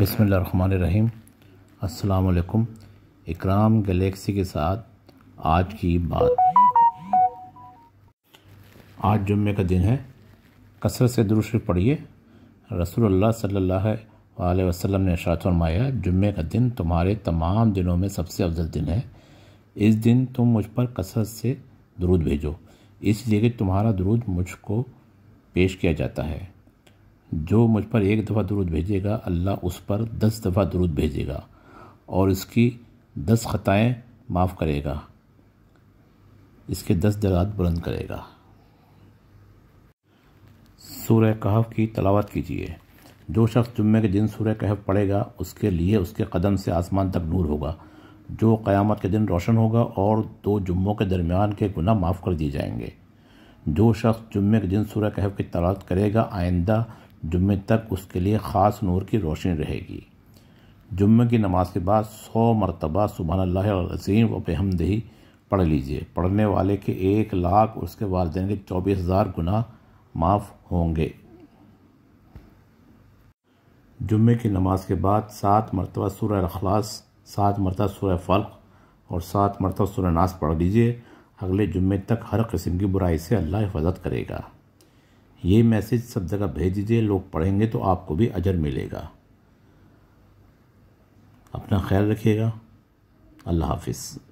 बसमीम अल्लाम इकराम गलेक्सी के साथ आज की बात आज जुम्मे का दिन है कसरत से दुरुशरीफ पढ़िए रसोल्ला सल्ला अलैहि ने इशारत फरमाया जुम्मे का दिन तुम्हारे तमाम दिनों में सबसे अफजल दिन है इस दिन तुम मुझ पर कसरत से दरुद भेजो इसलिए कि तुम्हारा दरुद मुझको पेश किया जाता है जो मुझ पर एक दफ़ा दुरुद भेजेगा अल्लाह उस पर दस दफ़ा दुरुद भेजेगा और इसकी दस ख़ताएँ माफ़ करेगा इसके दस दराज बुलंद करेगा सूर्य कहफ की तलावत कीजिए जो शख्स जुम्मे के दिन सूर्य कहफ पड़ेगा उसके लिए उसके कदम से आसमान तक नूर होगा जो क़यामत के दिन रोशन होगा और दो जुम्मों के दरमियान के गुना माफ़ कर दिए जाएंगे जो शख्स जुम्मे के दिन सूर्य कहफ की तलावत करेगा आइंदा जुम्मे तक उसके लिए ख़ास नूर की रोशनी रहेगी जुम्मे की नमाज के बाद सौ मरतबा सुबहानल्लाज़ीम व बेहमदही पढ़ लीजिए पढ़ने वाले के एक लाख उसके वालदेन के चौबीस हज़ार गुना माफ़ होंगे जुम्मे की नमाज के बाद सात मरतबा सुर अखलास सात मरतबा सुर फ़ल्क और सात मरतबा सुर नास पढ़ लीजिए अगले जुम्मे तक हर किस्म की बुराई से अल्लाह हिफाजत करेगा ये मैसेज सब जगह भेज दीजिए लोग पढ़ेंगे तो आपको भी अजर मिलेगा अपना ख्याल रखिएगा अल्लाह हाफिज़